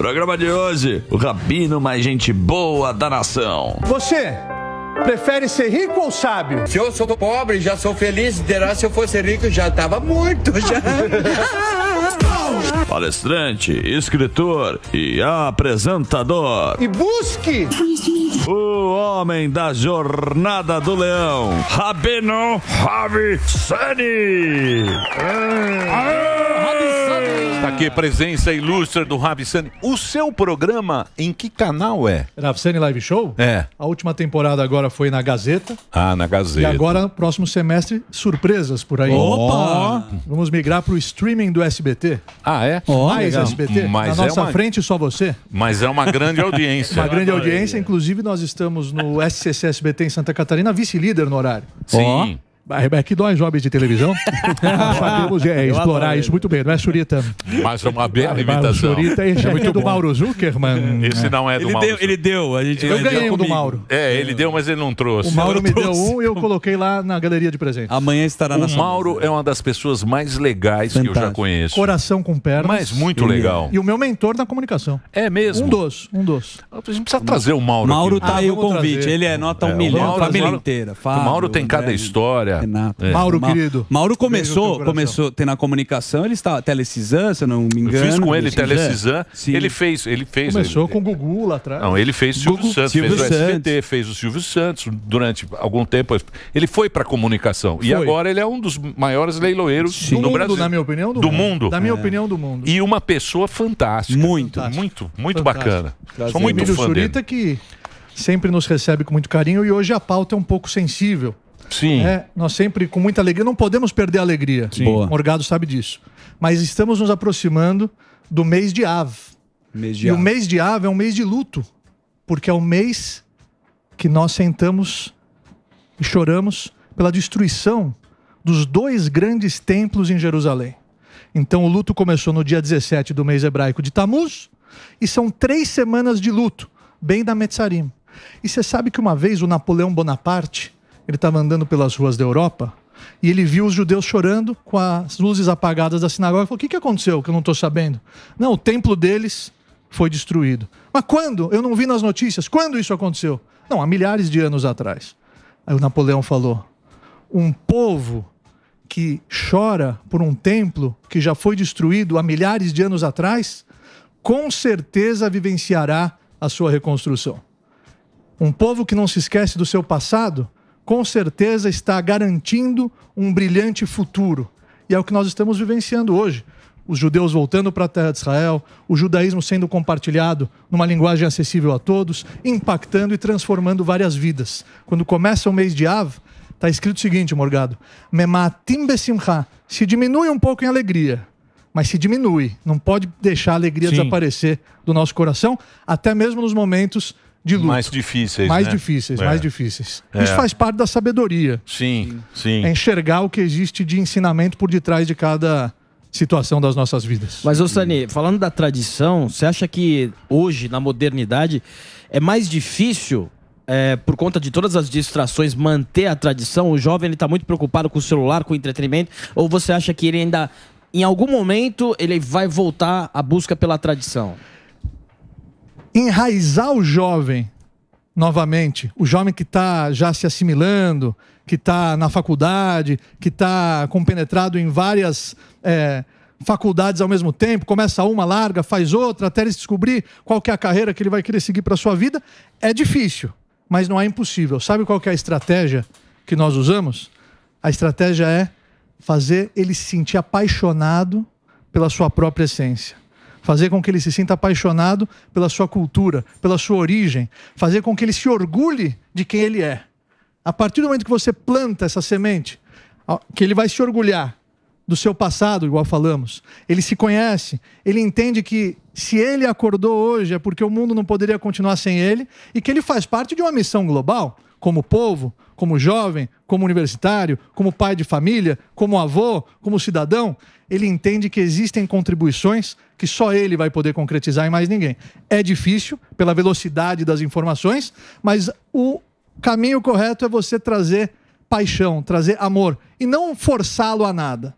Programa de hoje, o Rabino mais gente boa da nação. Você prefere ser rico ou sábio? Se eu sou pobre, já sou feliz. Terá se eu fosse rico, já tava morto. Já. Palestrante, escritor e apresentador. E busque o homem da jornada do leão, Rabino Ravi Sani. É aqui, presença ilustre do Ravissani. O seu programa, em que canal é? Ravissani Live Show? É. A última temporada agora foi na Gazeta. Ah, na Gazeta. E agora, próximo semestre, surpresas por aí. Opa! Vamos migrar pro streaming do SBT. Ah, é? Oh, Mais legal. SBT. Hum, mas na é nossa uma- frente, só você. Mas é uma grande audiência. Uma grande audiência, inclusive nós estamos no SCC SBT em Santa Catarina, vice-líder no horário. Sim é que nós, jovens de televisão, sabemos é, explorar isso muito bem, não é, Surita? Mas uma bela imitação. Surita é, é muito do bom. Mauro Zuckerman. Esse não é do ele Mauro. Deu, ele deu, a gente Eu ganhei um do Mauro. É, ele deu, mas ele não trouxe. O Mauro me deu um e eu coloquei lá na galeria de presentes Amanhã estará na O Mauro é uma das pessoas mais legais Fantástico. que eu já conheço. Coração com pernas. Mas muito legal. E o meu mentor na comunicação. É mesmo? Um dos, um dos. A gente precisa trazer o Mauro. Mauro aqui. tá ah, aí o convite. Trazer. Ele é nota é, um milhão, família inteira. O Mauro tem cada história é. Renato. É. Mauro, Ma querido. Mauro começou, começou tendo na comunicação, ele estava Telecisã, se eu não me engano. Eu fiz com ele Telecisã. Ele fez, ele fez. Começou ele, com o Gugu lá atrás. Não, ele fez o Silvio Gugu, Santos, Silvio fez Santos. o SBT, fez o Silvio Santos durante algum tempo. Ele foi para comunicação foi. e agora ele é um dos maiores leiloeiros Sim. do, mundo, Brasil. na minha opinião, do, do mundo. Na minha é. opinião, do mundo. E uma pessoa fantástica. Muito, muito, muito bacana. Prazer. Sou muito Emílio fã Surita dele. que sempre nos recebe com muito carinho e hoje a pauta é um pouco sensível. Sim. É, nós sempre, com muita alegria, não podemos perder a alegria. Sim. Boa. Morgado sabe disso. Mas estamos nos aproximando do mês de Av. Mês de e Av. o mês de Av é um mês de luto, porque é o mês que nós sentamos e choramos pela destruição dos dois grandes templos em Jerusalém. Então o luto começou no dia 17 do mês hebraico de Tamuz e são três semanas de luto, bem da Metzarim. E você sabe que uma vez o Napoleão Bonaparte ele estava andando pelas ruas da Europa e ele viu os judeus chorando com as luzes apagadas da sinagoga. Ele falou: O que, que aconteceu que eu não estou sabendo? Não, o templo deles foi destruído. Mas quando? Eu não vi nas notícias. Quando isso aconteceu? Não, há milhares de anos atrás. Aí o Napoleão falou: Um povo que chora por um templo que já foi destruído há milhares de anos atrás, com certeza vivenciará a sua reconstrução. Um povo que não se esquece do seu passado com certeza está garantindo um brilhante futuro. E é o que nós estamos vivenciando hoje. Os judeus voltando para a terra de Israel, o judaísmo sendo compartilhado numa linguagem acessível a todos, impactando e transformando várias vidas. Quando começa o mês de Av, está escrito o seguinte, Morgado: Mematim besimcha. Se diminui um pouco em alegria, mas se diminui. Não pode deixar a alegria Sim. desaparecer do nosso coração, até mesmo nos momentos de Mais difíceis, Mais né? difíceis, é. mais difíceis. É. Isso faz parte da sabedoria. Sim, sim. É enxergar o que existe de ensinamento por detrás de cada situação das nossas vidas. Mas, Ossani, falando da tradição, você acha que hoje, na modernidade, é mais difícil é, por conta de todas as distrações, manter a tradição? O jovem está muito preocupado com o celular, com o entretenimento? Ou você acha que ele ainda, em algum momento, ele vai voltar à busca pela tradição? enraizar o jovem novamente, o jovem que está já se assimilando, que está na faculdade, que está compenetrado em várias é, faculdades ao mesmo tempo, começa uma, larga, faz outra, até ele descobrir qual que é a carreira que ele vai querer seguir para sua vida, é difícil, mas não é impossível. Sabe qual que é a estratégia que nós usamos? A estratégia é fazer ele se sentir apaixonado pela sua própria essência fazer com que ele se sinta apaixonado pela sua cultura, pela sua origem, fazer com que ele se orgulhe de quem ele é. A partir do momento que você planta essa semente, que ele vai se orgulhar do seu passado, igual falamos. Ele se conhece, ele entende que se ele acordou hoje é porque o mundo não poderia continuar sem ele e que ele faz parte de uma missão global como povo, como jovem, como universitário, como pai de família, como avô, como cidadão, ele entende que existem contribuições que só ele vai poder concretizar e mais ninguém. É difícil pela velocidade das informações, mas o caminho correto é você trazer paixão, trazer amor e não forçá-lo a nada.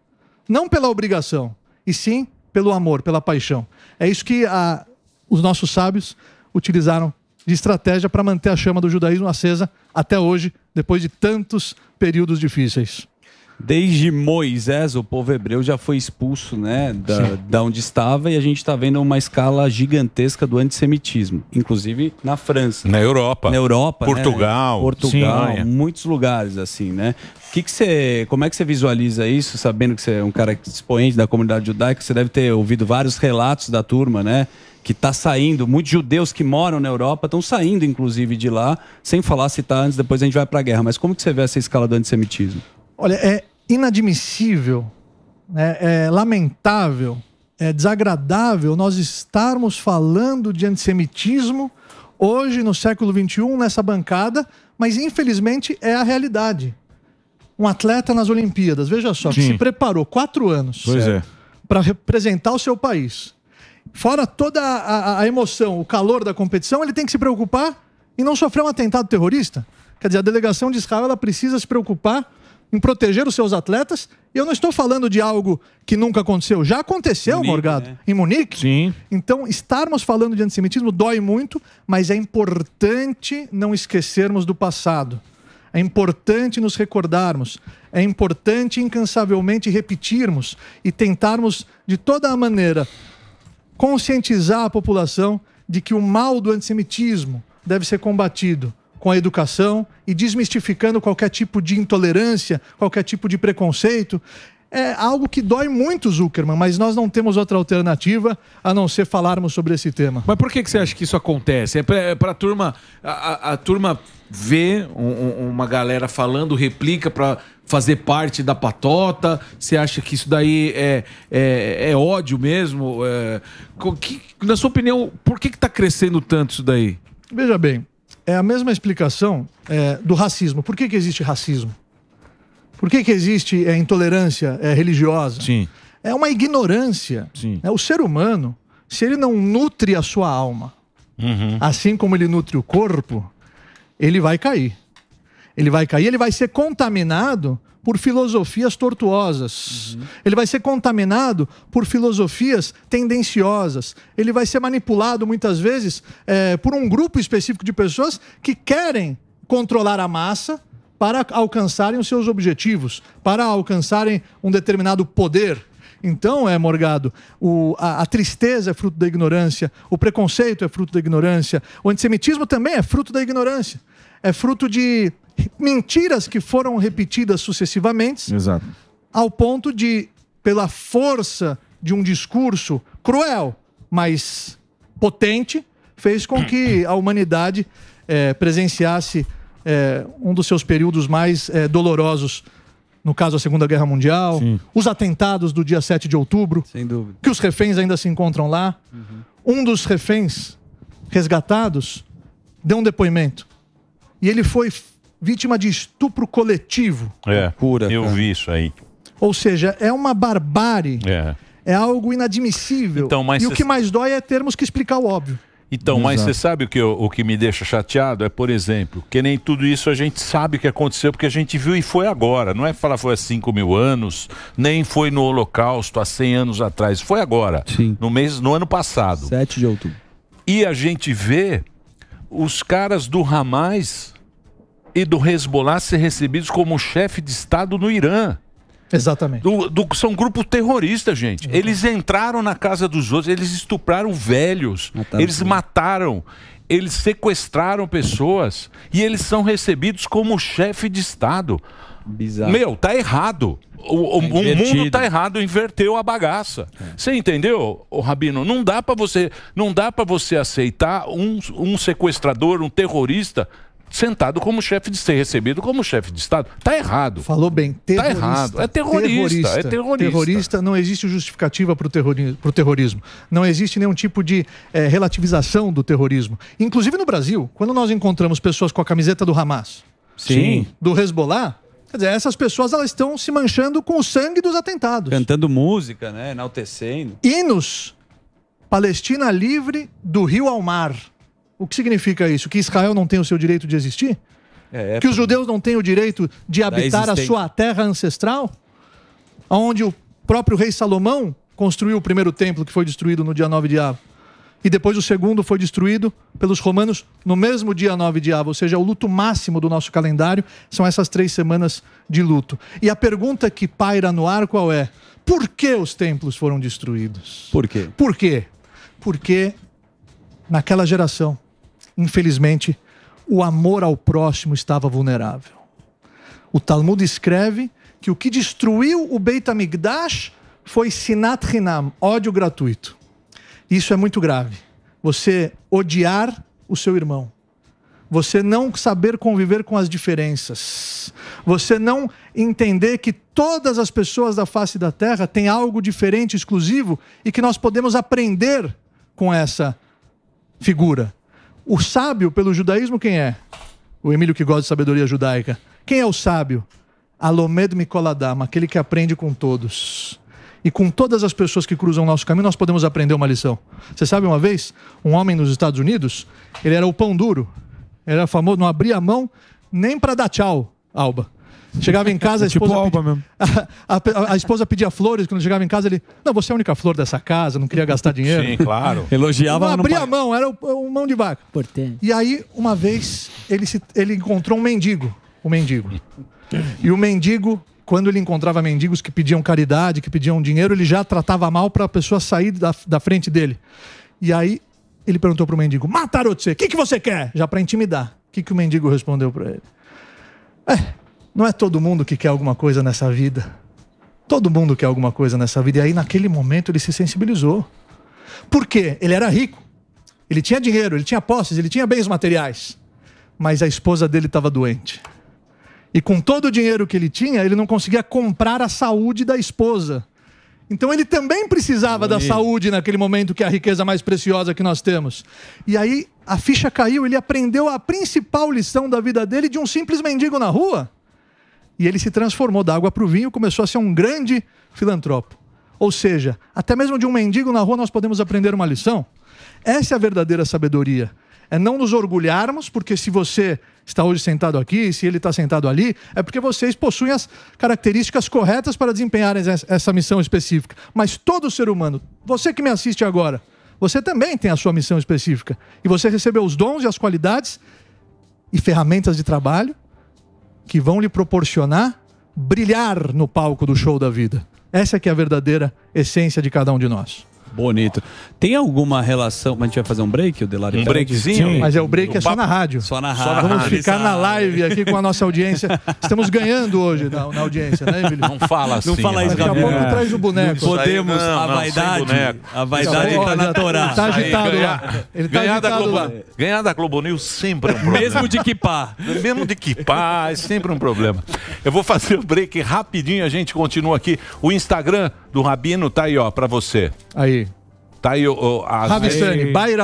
Não pela obrigação, e sim pelo amor, pela paixão. É isso que a, ah, os nossos sábios utilizaram de estratégia para manter a chama do judaísmo acesa até hoje, depois de tantos períodos difíceis. Desde Moisés, o povo hebreu já foi expulso né, da, da onde estava e a gente está vendo uma escala gigantesca do antissemitismo, inclusive na França. Na Europa. Na Europa, né? Portugal. Né? Portugal, Sim, muitos lugares assim, né? Que que você, como é que você visualiza isso, sabendo que você é um cara expoente da comunidade judaica, você deve ter ouvido vários relatos da turma, né? que está saindo, muitos judeus que moram na Europa estão saindo, inclusive, de lá, sem falar se está antes, depois a gente vai para a guerra. Mas como que você vê essa escala do antissemitismo? Olha, é, inadmissível, é, é lamentável, é desagradável nós estarmos falando de antissemitismo hoje, no século XXI, nessa bancada, mas infelizmente é a realidade. Um atleta nas Olimpíadas, veja só, que se preparou quatro anos para é. representar o seu país. Fora toda a, a emoção, o calor da competição, ele tem que se preocupar e não sofrer um atentado terrorista. Quer dizer, a delegação de Israel ela precisa se preocupar em proteger os seus atletas. E eu não estou falando de algo que nunca aconteceu. Já aconteceu, Munique, Morgado, né? em Munique. Sim. Então, estarmos falando de antissemitismo dói muito, mas é importante não esquecermos do passado. É importante nos recordarmos, é importante incansavelmente repetirmos e tentarmos, de toda a maneira, conscientizar a população de que o mal do antissemitismo deve ser combatido com a educação e desmistificando qualquer tipo de intolerância, qualquer tipo de preconceito. É algo que dói muito, Zuckerman, mas nós não temos outra alternativa a não ser falarmos sobre esse tema. Mas por que, que você acha que isso acontece? É para é a turma. A turma vê um, uma galera falando, replica para fazer parte da patota? Você acha que isso daí é, é, é ódio mesmo? É, que, na sua opinião, por que está crescendo tanto isso daí? Veja bem, é a mesma explicação é, do racismo. Por que, que existe racismo? Por que, que existe é, intolerância é, religiosa? Sim. É uma ignorância. Sim. É o ser humano, se ele não nutre a sua alma, uhum. assim como ele nutre o corpo, ele vai cair. Ele vai cair, ele vai ser contaminado por filosofias tortuosas. Uhum. Ele vai ser contaminado por filosofias tendenciosas. Ele vai ser manipulado muitas vezes é, por um grupo específico de pessoas que querem controlar a massa para alcançarem os seus objetivos, para alcançarem um determinado poder. Então, é, Morgado, o, a, a, tristeza é fruto da ignorância, o preconceito é fruto da ignorância, o antissemitismo também é fruto da ignorância. É fruto de mentiras que foram repetidas sucessivamente, Exato. ao ponto de, pela força de um discurso cruel, mas potente, fez com que a humanidade é, presenciasse é, um dos seus períodos mais é, dolorosos. No caso, a Segunda Guerra Mundial, Sim. os atentados do dia 7 de outubro, que os reféns ainda se encontram lá. Uhum. Um dos reféns resgatados deu um depoimento. E ele foi vítima de estupro coletivo. É, cura eu cara. vi isso aí. Ou seja, é uma barbárie. É. É algo inadmissível. Então, mas e cê... o que mais dói é termos que explicar o óbvio. Então, Exato. mas você sabe o que, eu, o que me deixa chateado? É, por exemplo, que nem tudo isso a gente sabe que aconteceu, porque a gente viu e foi agora. Não é falar foi há 5 mil anos, nem foi no Holocausto há 100 anos atrás. Foi agora. Sim. No mês, no ano passado. 7 de outubro. E a gente vê os caras do Ramais e do Hezbollah ser recebidos como chefe de Estado no Irã. Exatamente. Do, do, são grupos terroristas, gente. Uhum. Eles entraram na casa dos outros, eles estupraram velhos, mataram eles mataram, eles sequestraram pessoas e eles são recebidos como chefe de Estado. Bizarro. Meu, tá errado. O, o mundo tá errado, inverteu a bagaça. É. Você entendeu, O Rabino? Não dá para você, não dá para você aceitar um, um sequestrador, um terrorista sentado como chefe de ser recebido como chefe de Estado. Está errado. Falou bem. Terrorista. Tá errado. É terrorista. É terrorista. É terrorista. Terrorista. Não existe justificativa para o terrorismo. Não existe nenhum tipo de é, relativização do terrorismo. Inclusive no Brasil, quando nós encontramos pessoas com a camiseta do Hamas, Sim. do Hezbollah, Quer dizer, essas pessoas elas estão se manchando com o sangue dos atentados. Cantando música, né? Enaltecendo. Hinos. Palestina livre do rio ao mar. O que significa isso? Que Israel não tem o seu direito de existir? É, é que os judeus não têm o direito de habitar a sua terra ancestral? Onde o próprio rei Salomão construiu o primeiro templo que foi destruído no dia 9 de Av. E depois o segundo foi destruído pelos romanos no mesmo dia 9 de Av. Ou seja, é o luto máximo do nosso calendário são essas três semanas de luto. E a pergunta que paira no ar qual é? Por que os templos foram destruídos? Por quê? Por quê? Porque naquela geração infelizmente, o amor ao próximo estava vulnerável. O Talmud escreve que o que destruiu o Beit Amigdash foi sinat hinam, ódio gratuito. Isso é muito grave. Você odiar o seu irmão. Você não saber conviver com as diferenças. Você não entender que todas as pessoas da face da terra têm algo diferente, exclusivo, e que nós podemos aprender com essa figura. O sábio pelo judaísmo quem é? O Emílio que gosta de sabedoria judaica. Quem é o sábio? Alomed Mikoladam, aquele que aprende com todos. E com todas as pessoas que cruzam o nosso caminho, nós podemos aprender uma lição. Você sabe uma vez, um homem nos Estados Unidos, ele era o pão duro. Ele era famoso, não abria a mão nem para dar tchau, Alba. Chegava em casa, a é tipo esposa. tipo mesmo. A, a, a, esposa pedia flores, quando chegava em casa, ele. Não, você é a única flor dessa casa, não queria gastar dinheiro. Sim, claro. Elogiava. Não abria a mão, era um mão de vaca. Importante. E aí, uma vez, ele, se, ele encontrou um mendigo. O um mendigo. E o mendigo quando ele encontrava mendigos que pediam caridade, que pediam dinheiro, ele já tratava mal para a pessoa sair da, da frente dele. E aí ele perguntou para o mendigo: Mataram você, o que, que você quer? Já para intimidar. O que, que o mendigo respondeu para ele? É, não é todo mundo que quer alguma coisa nessa vida. Todo mundo quer alguma coisa nessa vida. E aí, naquele momento, ele se sensibilizou. Por quê? Ele era rico. Ele tinha dinheiro, ele tinha posses, ele tinha bens materiais. Mas a esposa dele estava doente. E com todo o dinheiro que ele tinha, ele não conseguia comprar a saúde da esposa. Então ele também precisava da saúde naquele momento, que é a riqueza mais preciosa que nós temos. E aí a ficha caiu, ele aprendeu a principal lição da vida dele de um simples mendigo na rua. E ele se transformou da água para o vinho, começou a ser um grande filantropo. Ou seja, até mesmo de um mendigo na rua nós podemos aprender uma lição. Essa é a verdadeira sabedoria. É não nos orgulharmos, porque se você está hoje sentado aqui, se ele está sentado ali, é porque vocês possuem as características corretas para desempenharem essa missão específica. Mas todo ser humano, você que me assiste agora, você também tem a sua missão específica. E você recebeu os dons e as qualidades e ferramentas de trabalho que vão lhe proporcionar brilhar no palco do show da vida. Essa que é a verdadeira essência de cada um de nós. Bonito. Tem alguma relação. Mas a gente vai fazer um break, o Delari? Um tá? breakzinho? Sim, mas é o break, é só na rádio. Só na rádio. Só na rádio. Vamos ficar na live aqui com a nossa audiência. Estamos ganhando hoje na, na audiência, né, Emílio? Não fala assim. Não fala isso, Daqui a pouco traz o boneco. Não podemos. Não, a vaidade. a vaidade está na tá Torá. Está agitado lá. Ele tá ganhar, agitado da Globo, lá. ganhar da Globo News sempre é um problema. Mesmo de que pá. Mesmo de que pá, é sempre um problema. Eu vou fazer o um break rapidinho, a gente continua aqui. O Instagram do Rabino, tá aí, ó, para você. Aí. Tá aí o, o as... Rabsani, Bay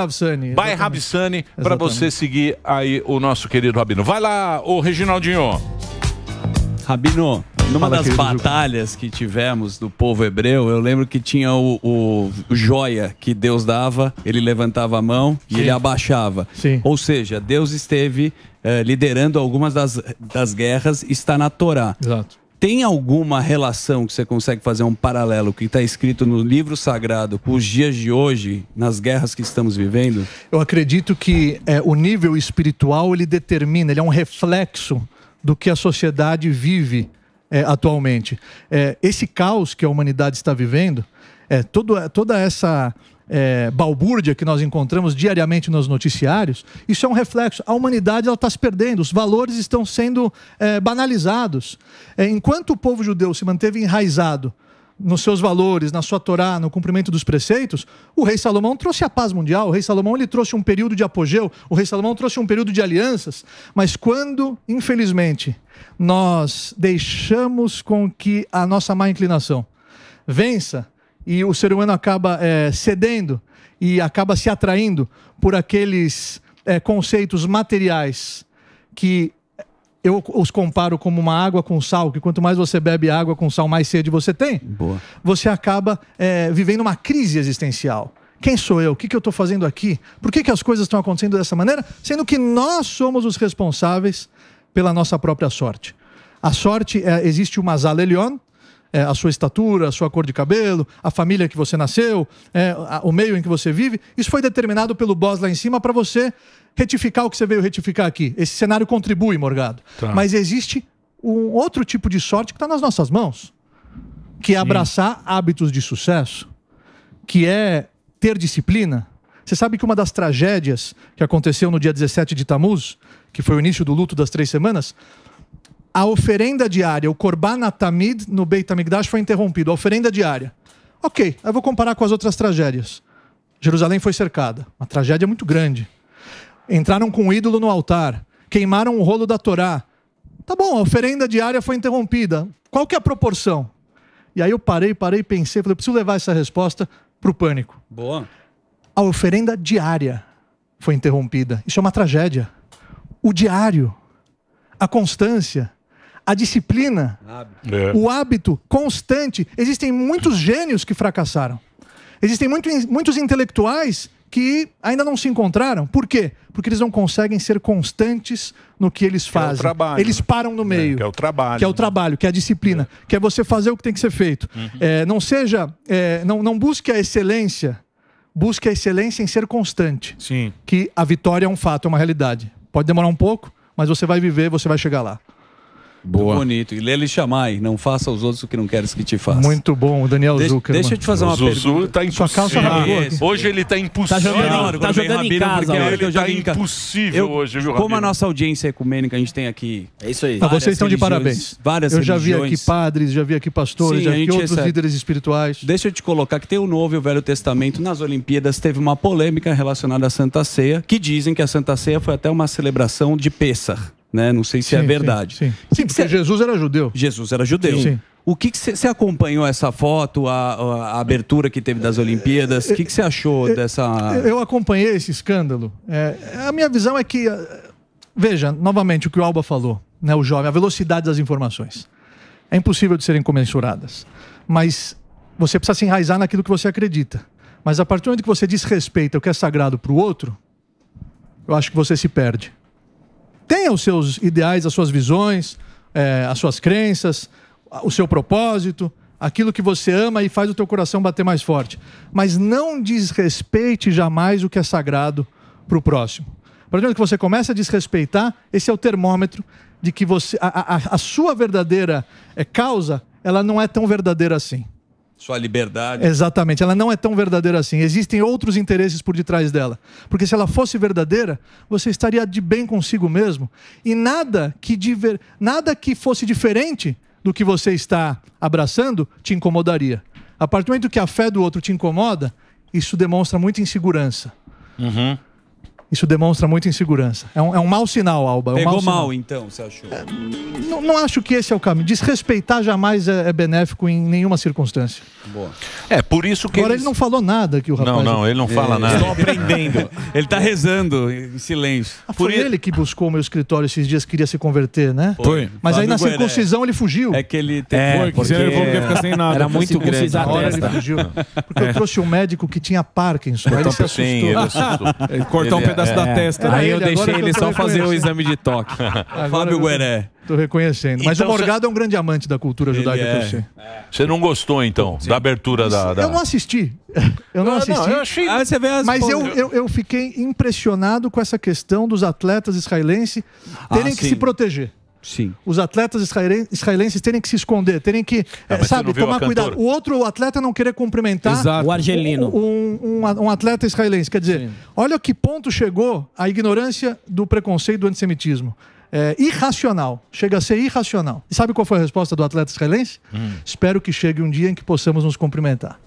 Rabsani. pra para você seguir aí o nosso querido Rabino. Vai lá, o Reginaldinho. Rabino, numa Fala, das batalhas Ju. que tivemos do povo hebreu, eu lembro que tinha o, o, o joia que Deus dava, ele levantava a mão Sim. e ele abaixava. Sim. Ou seja, Deus esteve eh, liderando algumas das, das guerras, está na Torá. Exato. Tem alguma relação que você consegue fazer um paralelo que está escrito no livro sagrado com os dias de hoje, nas guerras que estamos vivendo? Eu acredito que é, o nível espiritual ele determina, ele é um reflexo do que a sociedade vive é, atualmente. É, esse caos que a humanidade está vivendo, é, todo, toda essa é, balbúrdia que nós encontramos diariamente nos noticiários, isso é um reflexo. A humanidade está se perdendo, os valores estão sendo é, banalizados. É, enquanto o povo judeu se manteve enraizado nos seus valores, na sua Torá, no cumprimento dos preceitos, o rei Salomão trouxe a paz mundial, o rei Salomão ele trouxe um período de apogeu, o rei Salomão trouxe um período de alianças, mas quando, infelizmente, nós deixamos com que a nossa má inclinação vença, e o ser humano acaba é, cedendo e acaba se atraindo por aqueles é, conceitos materiais que eu os comparo como uma água com sal, que quanto mais você bebe água com sal, mais sede você tem. Boa. Você acaba é, vivendo uma crise existencial. Quem sou eu? O que, que eu estou fazendo aqui? Por que, que as coisas estão acontecendo dessa maneira? Sendo que nós somos os responsáveis pela nossa própria sorte. A sorte é, existe uma zalelion, é, a sua estatura, a sua cor de cabelo, a família que você nasceu, é, a, o meio em que você vive. Isso foi determinado pelo boss lá em cima para você retificar o que você veio retificar aqui. Esse cenário contribui, Morgado. Tá. Mas existe um outro tipo de sorte que está nas nossas mãos, que é Sim. abraçar hábitos de sucesso, que é ter disciplina. Você sabe que uma das tragédias que aconteceu no dia 17 de Tamuz, que foi o início do luto das três semanas, a oferenda diária, o Korban Atamid no Beit Amigdash foi interrompido, a oferenda diária. Ok, aí vou comparar com as outras tragédias. Jerusalém foi cercada, uma tragédia muito grande. Entraram com o um ídolo no altar, queimaram o rolo da Torá. Tá bom, a oferenda diária foi interrompida. Qual que é a proporção? E aí eu parei, parei, pensei, falei, eu preciso levar essa resposta para o pânico. Boa. A oferenda diária foi interrompida. Isso é uma tragédia. O diário, a constância, a disciplina, hábito. É. o hábito constante. Existem muitos gênios que fracassaram. Existem muito, muitos intelectuais que ainda não se encontraram. Por quê? Porque eles não conseguem ser constantes no que eles fazem. Que é trabalho, eles param no né? meio. que é o trabalho. Que é o né? trabalho, que é a disciplina, é. que é você fazer o que tem que ser feito. Uhum. É, não seja, é, não, não busque a excelência, busque a excelência em ser constante. Sim. Que a vitória é um fato, é uma realidade. Pode demorar um pouco, mas você vai viver, você vai chegar lá. Boa. bonito. E Lele Chamai, não faça aos outros o que não queres que te façam. Muito bom, Daniel de Zucca. Deixa eu te fazer uma Zuzu pergunta. Zuzu tá impossível. Sua calça é, hoje ele tá impossível. Tá jogando, tá jogando em casa. Ele tá eu tá impossível eu, hoje, viu, Rabino? Como a nossa audiência ecumênica, a gente tem aqui... É isso aí. Ah, vocês estão de parabéns. Várias Eu já vi aqui padres, já vi aqui pastores, Sim, já vi outros recebe. líderes espirituais. Deixa eu te colocar que tem o Novo e o Velho Testamento. Nas Olimpíadas teve uma polêmica relacionada à Santa Ceia, que dizem que a Santa Ceia foi até uma celebração de Pêssar né? Não sei se é sim, é verdade. Sim, sim. sim porque cê... Jesus era judeu. Jesus era judeu. Sim. O que você acompanhou essa foto, a, a, abertura que teve das Olimpíadas? O que você achou é, é, dessa. Eu acompanhei esse escândalo. É, a minha visão é que. Eh, veja, novamente, o que o Alba falou, né, o jovem, a velocidade das informações. É impossível de serem comensuradas. Mas você precisa se enraizar naquilo que você acredita. Mas a partir do momento que você desrespeita o que é sagrado para o outro, eu acho que você se perde tenha os seus ideais, as suas visões, é, as suas crenças, o seu propósito, aquilo que você ama e faz o teu coração bater mais forte. Mas não desrespeite jamais o que é sagrado para o próximo. A partir do que você começa a desrespeitar, esse é o termômetro de que você, a, a, a sua verdadeira é, causa, ela não é tão verdadeira assim sua liberdade. Exatamente, ela não é tão verdadeira assim. Existem outros interesses por detrás dela. Porque se ela fosse verdadeira, você estaria de bem consigo mesmo e nada que diver... nada que fosse diferente do que você está abraçando te incomodaria. A partir do momento que a fé do outro te incomoda, isso demonstra muita insegurança. Uhum. Isso demonstra muita insegurança. É um, é um mau sinal, Alba. É um Pegou mal, então, você achou? É, não, não, acho que esse é o caminho. Desrespeitar jamais é, é benéfico em nenhuma circunstância. Boa. É, por isso que. Agora ele não falou nada que o rapaz. Não, não, ele não fala é, nada. Estou aprendendo. ele está rezando em silêncio. Ah, foi ele... ele que buscou o meu escritório esses dias, queria se converter, né? Foi. Mas aí na Guaré. Né? circuncisão ele fugiu. É que ele teve. É, foi, porque... porque ficar sem nada. Era muito grande. Na hora ele fugiu. Porque eu é. trouxe um médico que tinha Parkinson. Ele se assustou. Sim, ele assustou. ele cortou um pedaço pedaço é. da testa. Né? Aí eu deixei ele só fazer o exame de toque. Fábio Gueré. Tô reconhecendo. Mas então, o Morgado é um grande amante da cultura judaica você. É. não gostou, então, Sim. da abertura da, da, Eu não assisti. Eu não, não assisti. Não, eu achei... ah, mas eu, eu, eu, fiquei impressionado com essa questão dos atletas israelenses ah, terem ah, que se proteger. Sim. Os atletas israelenses terem que se esconder, terem que, é, sabe, tomar cuidado. O outro atleta não querer cumprimentar Exato. o argelino. Um, um, um, atleta israelense. Quer dizer, Sim. olha que ponto chegou a ignorância do preconceito do antissemitismo. É, irracional, chega a ser irracional. E sabe qual foi a resposta do atleta israelense? Hum. Espero que chegue um dia em que possamos nos cumprimentar.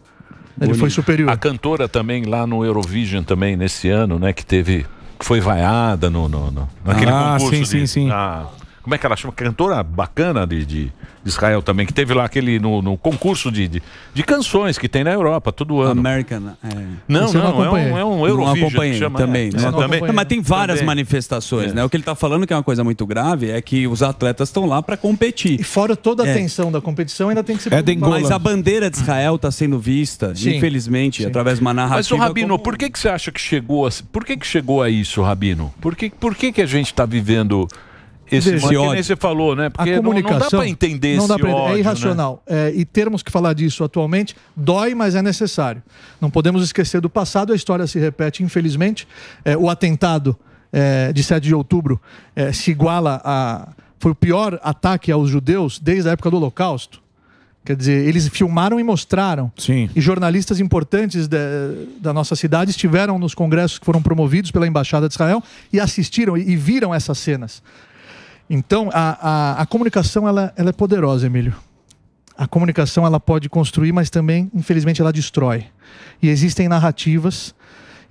Ele Bonito. foi superior. A cantora também lá no Eurovision também nesse ano, né, que teve que foi vaiada no, no, no naquele ah, concurso. Sim, de, sim, sim. Ah. Como é que ela chama? Cantora bacana de, de, Israel também, que teve lá aquele no, no concurso de, de, de, canções que tem na Europa todo ano. American. É. Não, não, não é um, é um Eurovision. Não chama, é. também, é, não também. Não, mas tem várias também. manifestações, é. né? O que ele está falando que é uma coisa muito grave é que os atletas estão lá para competir. E fora toda a é. tensão da competição, ainda tem que ser... É mas a bandeira de Israel está sendo vista, Sim. infelizmente, Sim. através de uma narrativa... Mas, o Rabino, como... por que, que você acha que chegou a, por que, que chegou a isso, Rabino? Por que, por que, que a gente está vivendo esse Veja, ódio. Que você falou, né? Porque a comunicação, não, não dá para entender esse É né? irracional. Né? É, e termos que falar disso atualmente dói, mas é necessário. Não podemos esquecer do passado, a história se repete, infelizmente. É, o atentado é, de 7 de outubro é, se iguala a... Foi o pior ataque aos judeus desde a época do Holocausto. Quer dizer, eles filmaram e mostraram. Sim. E jornalistas importantes de, da nossa cidade estiveram nos congressos que foram promovidos pela Embaixada de Israel e assistiram e, e viram essas cenas. Então, a, a, a comunicação ela, ela é poderosa, Emílio. A comunicação ela pode construir, mas também, infelizmente, ela destrói. E existem narrativas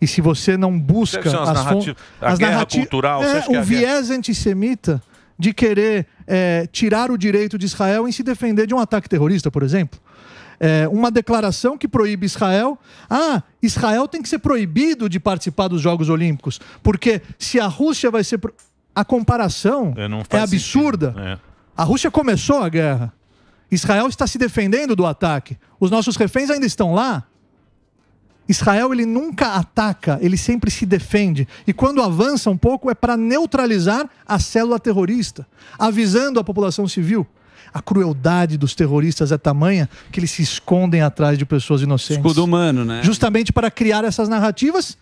e se você não busca as, narrativas, as narrativas cultural, é, é o é viés guerra? antissemita de querer é, tirar o direito de Israel em se defender de um ataque terrorista, por exemplo. É, uma declaração que proíbe Israel. Ah, Israel tem que ser proibido de participar dos Jogos Olímpicos, porque se a Rússia vai ser. Pro a comparação é, é absurda. É. A Rússia começou a guerra. Israel está se defendendo do ataque. Os nossos reféns ainda estão lá. Israel ele nunca ataca, ele sempre se defende. E quando avança um pouco é para neutralizar a célula terrorista, avisando a população civil. A crueldade dos terroristas é tamanha que eles se escondem atrás de pessoas inocentes. Escudo humano, né? Justamente para criar essas narrativas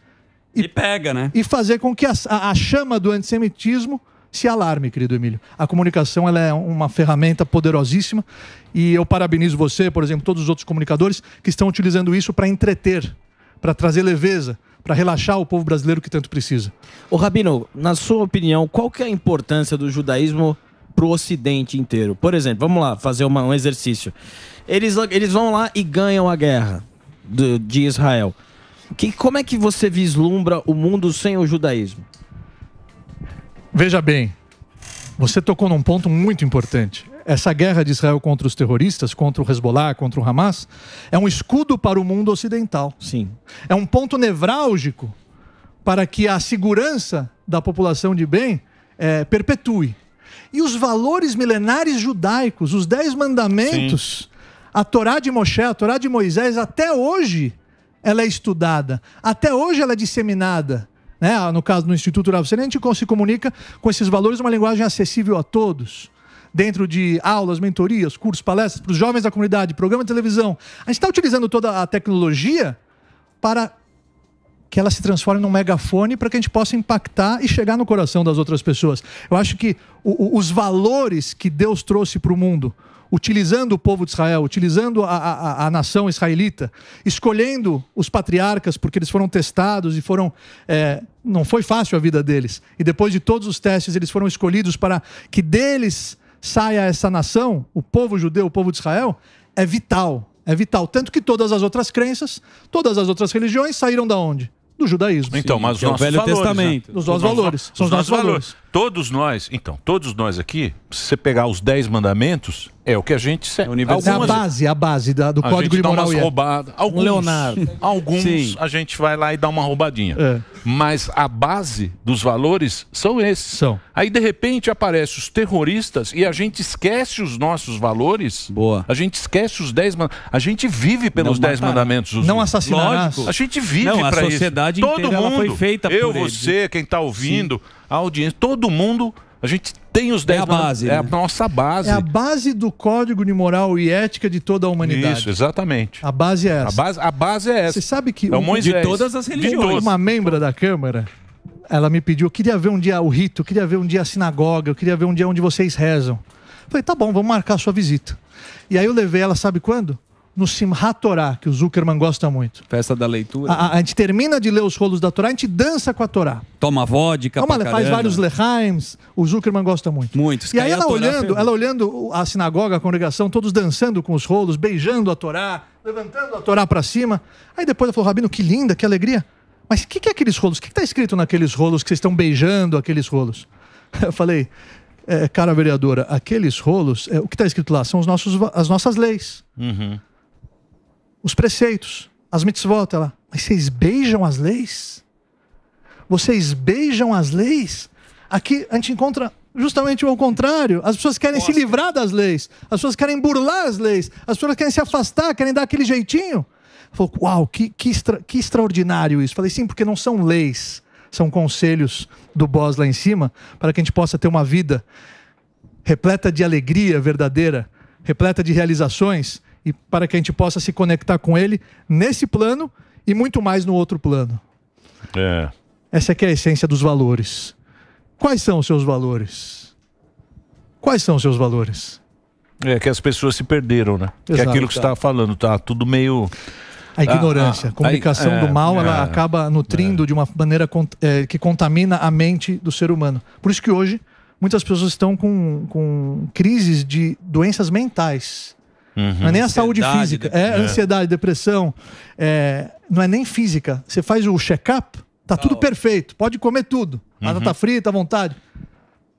e, e pega, né? E fazer com que a, a chama do antissemitismo se alarme, querido Emílio. A comunicação ela é uma ferramenta poderosíssima e eu parabenizo você, por exemplo, todos os outros comunicadores que estão utilizando isso para entreter, para trazer leveza, para relaxar o povo brasileiro que tanto precisa. O Rabino, na sua opinião, qual que é a importância do judaísmo para o Ocidente inteiro? Por exemplo, vamos lá fazer uma, um exercício. Eles, eles vão lá e ganham a guerra de Israel. Que, como é que você vislumbra o mundo sem o judaísmo? Veja bem, você tocou num ponto muito importante. Essa guerra de Israel contra os terroristas, contra o Hezbollah, contra o Hamas, é um escudo para o mundo ocidental. Sim. É um ponto nevrálgico para que a segurança da população de bem é, perpetue. E os valores milenares judaicos, os dez mandamentos, Sim. a Torá de Moshe, a Torá de Moisés, até hoje ela é estudada, até hoje ela é disseminada. Né? Ah, no caso do Instituto Rural Serena, a gente se comunica com esses valores uma linguagem acessível a todos. Dentro de aulas, mentorias, cursos, palestras para os jovens da comunidade, programa de televisão. A gente está utilizando toda a tecnologia para que ela se transforme num megafone para que a gente possa impactar e chegar no coração das outras pessoas. Eu acho que o, o, os valores que Deus trouxe para o mundo, utilizando o povo de Israel, utilizando a, a, a nação israelita, escolhendo os patriarcas, porque eles foram testados e foram. É, não foi fácil a vida deles. E depois de todos os testes, eles foram escolhidos para que deles saia essa nação, o povo judeu, o povo de Israel, é vital. É vital. Tanto que todas as outras crenças, todas as outras religiões saíram da onde? do judaísmo. Então, mas os é nossos o Velho valores, né? Testamento. Né? nossos valores. São os nossos valores. Todos nós, então, todos nós aqui, se você pegar os 10 mandamentos, é o que a gente é, é a base, a base da, do a código gente de moral. Dá umas roubadas, alguns, Leonardo. alguns Sim. a gente vai lá e dá uma roubadinha. É. Mas a base dos valores são esses. São. Aí de repente aparecem os terroristas e a gente esquece os nossos valores. Boa. A gente esquece os 10 mandamentos. A gente vive pelos 10 mandamentos. Os... Não assassinar A gente vive para isso. A sociedade Todo inteira mundo, foi feita eu, por você, quem está ouvindo. Sim a audiência, todo mundo. A gente tem os 10 é a base. É a né? nossa base. É a base do código de moral e ética de toda a humanidade. Isso, exatamente. A base é essa. A base, a base é essa. Você sabe que é o de todas as religiões. Uma membra da Câmara, ela me pediu, eu queria ver um dia o rito, eu queria ver um dia a sinagoga, eu queria ver um dia onde vocês rezam. Eu falei, tá bom, vamos marcar a sua visita. E aí eu levei ela, sabe quando? no Simhat Torah, que o Zuckerman gosta muito. Festa da leitura. A, a, gente termina de ler os rolos da Torá, a gente dança com a Torá. Toma vodka, Toma, faz caramba. vários lehaims, o Zuckerman gosta muito. Muito. E aí ela olhando, ela olhando a sinagoga, a congregação, todos dançando com os rolos, beijando a Torá, levantando a Torá para cima. Aí depois ela falou, Rabino, que linda, que alegria. Mas o que, que é aqueles rolos? O que está escrito naqueles rolos que vocês estão beijando aqueles rolos? Eu falei, é, cara vereadora, aqueles rolos, é, o que está escrito lá são nossos, as nossas leis. Uhum os preceitos, as mitzvot, ela, mas vocês beijam as leis? Vocês beijam as leis? Aqui a gente encontra justamente o contrário. As pessoas querem Nossa. se livrar das leis, as pessoas querem burlar as leis, as pessoas querem se afastar, querem dar aquele jeitinho. Falou, uau, que, que, extra, que extraordinário isso. Falei, sim, porque não são leis, são conselhos do boss lá em cima, para que a gente possa ter uma vida repleta de alegria verdadeira, repleta de realizações, e para que a gente possa se conectar com Ele nesse plano e muito mais no outro plano. É. Essa aqui é a essência dos valores. Quais são os seus valores? Quais são os seus valores? É que as pessoas se perderam, né? Exato, que é aquilo que você estava falando, tá tudo meio a ignorância. Ah, ah, a comunicação é, do mal, é, ela é. acaba nutrindo é. de uma maneira é, que contamina a mente do ser humano. Por isso que hoje muitas pessoas estão com, com crises de doenças mentais. Uhum. Não é nem a saúde física. É, é, ansiedade, depressão. É, não é nem física. Você faz o check-up, tá, tá tudo perfeito. Pode comer tudo. Uhum. A tá frita à vontade.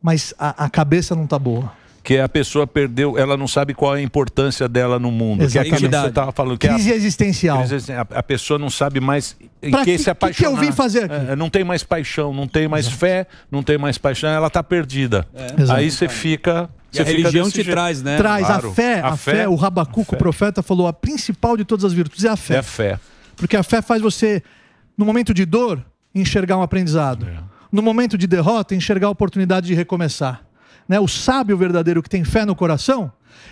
Mas a, a cabeça não tá boa que a pessoa perdeu, ela não sabe qual é a importância dela no mundo. Exatamente. Que é que você tava falando. Que é crise a, existencial. Crise, a, a, pessoa não sabe mais em pra que, que se apaixonar. O que eu vim fazer aqui? É, não tem mais paixão, não tem mais Exato. fé, não tem mais paixão, ela está perdida. É. Aí você fica você a religião te traz, né? Traz claro. a fé, a, a fé, fé, o Rabacuco, o profeta, falou: a principal de todas as virtudes é a fé. É a fé. Porque a fé faz você, no momento de dor, enxergar um aprendizado. É. No momento de derrota, enxergar a oportunidade de recomeçar. Né? O sábio verdadeiro que tem fé no coração,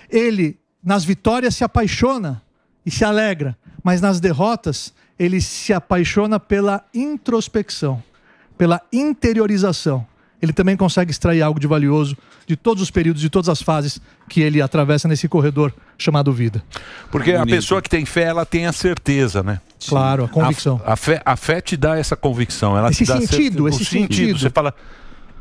ele, nas vitórias, se apaixona e se alegra, mas nas derrotas, ele se apaixona pela introspecção, pela interiorização ele também consegue extrair algo de valioso de todos os períodos, de todas as fases que ele atravessa nesse corredor chamado vida. Porque Bonito. a pessoa que tem fé, ela tem a certeza, né? Claro, a convicção. A, a, fé, a fé te dá essa convicção. Ela esse te dá sentido, esse sentido. sentido. Você fala,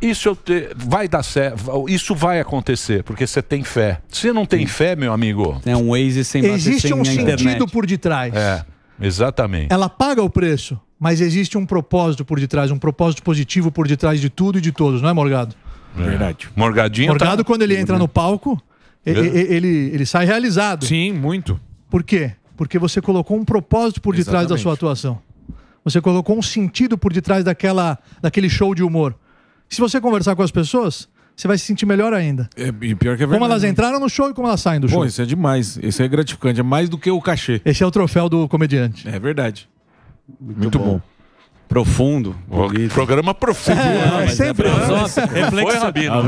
isso eu te, vai dar certo, isso vai acontecer, porque você tem fé. Se não tem Sim. fé, meu amigo. É um Waze sem bater Existe sem um sentido internet. por detrás. É. Exatamente. Ela paga o preço, mas existe um propósito por detrás, um propósito positivo por detrás de tudo e de todos, não é, Morgado? É. Verdade. Morgadinho tá- Morgado, tá... quando ele entra no palco, ele, é. ele, ele sai realizado. Sim, muito. Por quê? Porque você colocou um propósito por detrás Exatamente. da sua atuação. Você colocou um sentido por detrás daquela, daquele show de humor. Se você conversar com as pessoas, você vai se sentir melhor ainda. É, e pior que é verdade. Como elas né? entraram no show e como elas saem do show. Pô, isso é demais. Isso é gratificante. É mais do que o cachê. Esse é o troféu do comediante. É verdade. Muito, Muito bom. bom. Profundo. Bonito. Programa profundo. É, é, sempre. É tá Reflexão. Rabino.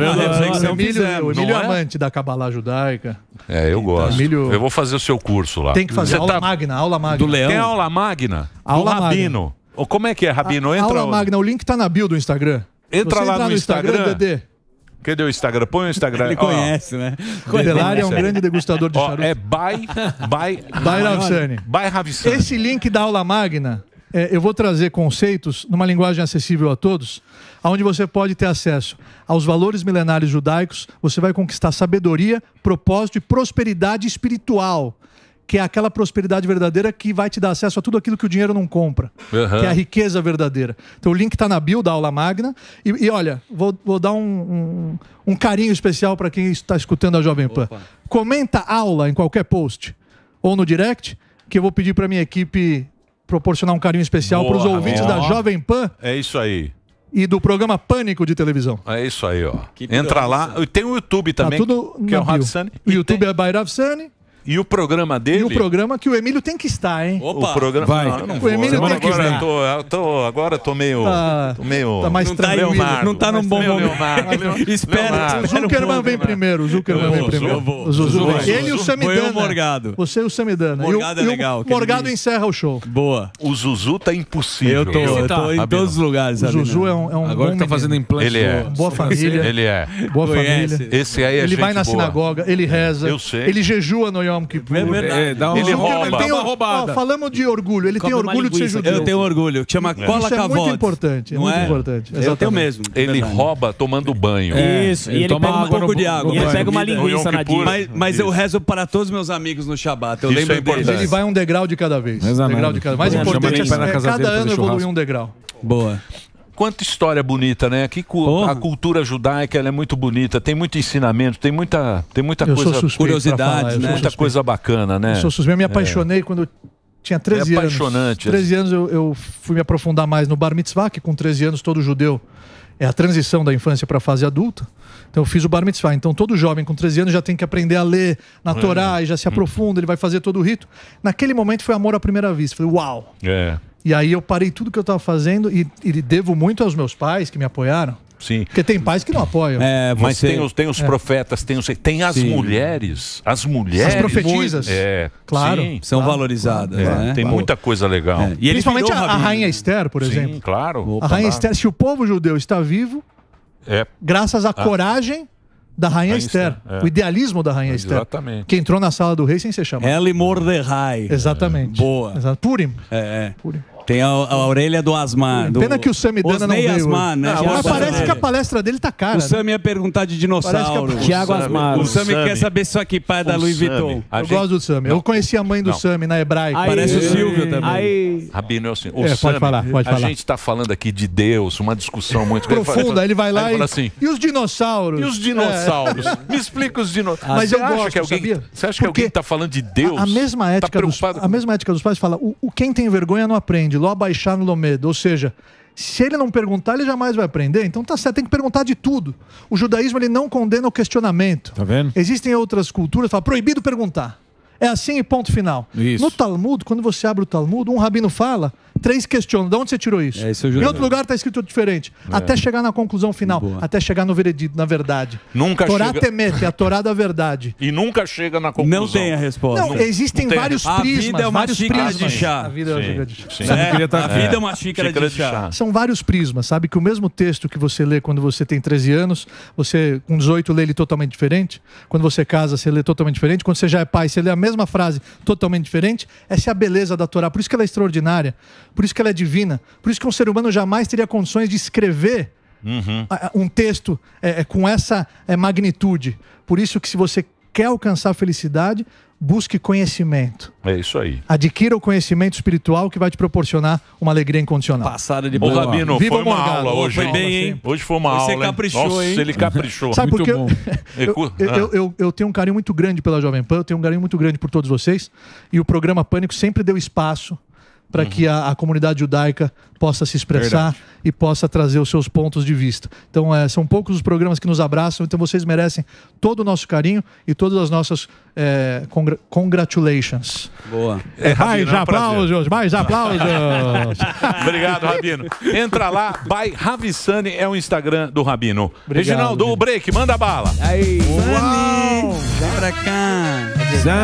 o milho amante da Cabala judaica. É, eu gosto. Milho. Eu vou fazer o seu curso lá. Tem que fazer aula tá... magna, aula magna. Do Leão. Tem aula magna? Aula do Rabino. Magna. Como é que é, Rabino? Entra aula onde? magna, o link tá na bio do Instagram. Entra Você lá entra no, no Instagram, Instagram Dedê. Cadê o Instagram? Põe o Instagram. Ele conhece, oh. né? Candelária é um grande degustador de oh, É by, by, by Ravissani. By Ravsani. Esse link da aula magna, é, eu vou trazer conceitos numa linguagem acessível a todos, aonde você pode ter acesso aos valores milenares judaicos, você vai conquistar sabedoria, propósito e prosperidade espiritual que é aquela prosperidade verdadeira que vai te dar acesso a tudo aquilo que o dinheiro não compra, uhum. que é a riqueza verdadeira. Então o link está na bio da aula magna. E, e olha, vou, vou dar um, um, um carinho especial para quem está escutando a Jovem Pan. Opa. Comenta aula em qualquer post ou no direct, que eu vou pedir para minha equipe proporcionar um carinho especial para os ouvintes boa. da Jovem Pan. É isso aí e do programa Pânico de televisão. É isso aí, ó. Que Entra lá. Tem o YouTube tá também. Tá tudo que é o Rav Sani. YouTube tem... é by Rav Sani. E o programa dele. E o programa que o Emílio tem que estar, hein? Opa, o programa. Vai. Não, não o Emílio tem que estar. Tô, eu tô, agora eu tô meio. Tá, tô meio tá mais tá tranquilo. Leonardo, não tá num tá bom momento. espera. O Zuckerman vem primeiro. O Zuckerman vem primeiro. Ele e o Samidana. Foi o Morgado. Você e o Samidana. Morgado é legal. Morgado encerra o show. Boa. O Zuzu tá impossível. Eu tô, tá. em todos os lugares. O Zuzu é um. É agora que tá fazendo implante. Ele é. Boa família. Ele é. Boa família. Esse aí é Ele vai na sinagoga, ele reza. Eu sei. Ele jejua no Yom um que é verdade. É, dá uma, ele rouba. Ele tem, uma roubada. Ó, falamos de orgulho. Ele Come tem orgulho de ser judeu. Eu tenho orgulho. Chama é. cola Isso é muito importante. É não muito é? importante. Eu tenho mesmo. Ele verdade. rouba tomando banho. É, Isso. E ele, toma pega um pouco de água. E ele pega uma é linguiça na Mas, mas eu rezo para todos meus amigos no Shabat. Eu lembro é Ele vai um degrau de cada vez. Exatamente. Mais importante é cada ano evoluir um degrau. Boa quanta história bonita, né? Que cu oh. A cultura judaica é muito bonita, tem muito ensinamento, tem muita, tem muita eu coisa, curiosidade, né? muita coisa bacana, né? Eu sou me é. apaixonei é. quando tinha 13 é apaixonante, 13 assim. anos eu, eu, fui me aprofundar mais no Bar Mitzvah, que com 13 anos todo judeu é a transição da infância para a fase adulta. Então eu fiz o Bar Mitzvah. Então todo jovem com 13 anos já tem que aprender a ler na é. Torá e já se hum. aprofunda, ele vai fazer todo o rito. Naquele momento foi amor à primeira vista. Falei, uau! É. E aí eu parei tudo que eu estava fazendo e, e devo muito aos meus pais que me apoiaram. Sim. Porque tem pais que não apoiam. É, você... Mas tem os, tem os é. profetas, tem, os, tem as sim. mulheres. As mulheres. As profetisas. é, claro. Sim, são claro, valorizadas. Claro, é, né? Tem claro. muita coisa legal. É, e Principalmente a, a, rainha Esther, por sim, exemplo. claro. Opa, a rainha Esther, se o povo judeu está vivo, é. graças à ah. coragem da Rainha, Esther. É. O idealismo da Rainha Esther. Exatamente. Que entrou na sala do rei sem ser chamada. Ela e Mordecai. Exatamente. É. Boa. Purim. É, é. Purim. Tem a, a orelha do Asmar. Do... Pena que o Samidana Osnei não veio. Asmar, né? Ah, mas parece que a palestra dele tá cara. O né? Sam ia perguntar de dinossauro. Que... É Tiago Asmar. O Sam quer saber se é o aqui pai da Louis Vuitton. Eu gente... gosto do Sam. Eu conheci a mãe do Sam na hebraica. Aí, parece o Silvio aí, também. Aí... Rabino, é o seguinte. É, pode falar, pode a gente tá falando aqui de Deus, uma discussão muito profunda. Ele vai lá e... Assim, e os dinossauros? E os dinossauros? É. Me explica os dinossauros. Mas eu gosto, que sabia? Você acha que alguém tá falando de Deus? Tá a mesma ética dos pais fala, o quem tem vergonha não aprende. Ló abaixar no Lomedo. Ou seja, se ele não perguntar, ele jamais vai aprender. Então tá certo, tem que perguntar de tudo. O judaísmo ele não condena o questionamento. Tá vendo? Existem outras culturas, fala, proibido perguntar. É assim e ponto final. Isso. No Talmud, quando você abre o Talmud, um rabino fala Três questionam. De onde você tirou isso? É, isso em outro lugar está escrito diferente. É. Até chegar na conclusão final. Boa. Até chegar no veredito, na verdade. Nunca Torá chega... temete, a Torá da verdade. E nunca chega na conclusão. Não tem a resposta. Não, existem não vários a prismas. A vida é uma xícara de chá. A vida é uma xícara de chá. É, a vida é, é. uma xícara, de, chá. São vários prismas, sabe? Que o mesmo texto que você lê quando você tem 13 anos, você com 18 lê ele totalmente diferente. Quando você casa, você lê totalmente diferente. Quando você já é pai, você lê a mesma frase totalmente diferente. Essa é a beleza da Torá. Por isso que ela é extraordinária por isso que ela é divina, por isso que um ser humano jamais teria condições de escrever uhum. um texto é, é, com essa é, magnitude. Por isso que se você quer alcançar a felicidade, busque conhecimento. É isso aí. Adquira o conhecimento espiritual que vai te proporcionar uma alegria incondicional. Passada de boa. Rabino, Viva foi uma Morgado. aula hoje. Foi bem, hein? Hoje foi uma hoje aula. Você caprichou, hein? Nossa, ele caprichou. Sabe por quê? eu, eu, eu, ah. eu, eu tenho um carinho muito grande pela Jovem Pan, eu tenho um carinho muito grande por todos vocês. E o programa Pânico sempre deu espaço para uhum. que a, a, comunidade judaica possa se expressar Verdade. e possa trazer os seus pontos de vista. Então, é, são poucos os programas que nos abraçam, então vocês merecem todo o nosso carinho e todas as nossas é, congr congratulations. Boa. É, é mais Rabino, aplausos, é um mais aplausos. Obrigado, Rabino. Entra lá, by Ravissani é o Instagram do Rabino. Obrigado, Reginaldo, o break, manda bala. Aí, Uau. Zani, pra cá. Zani.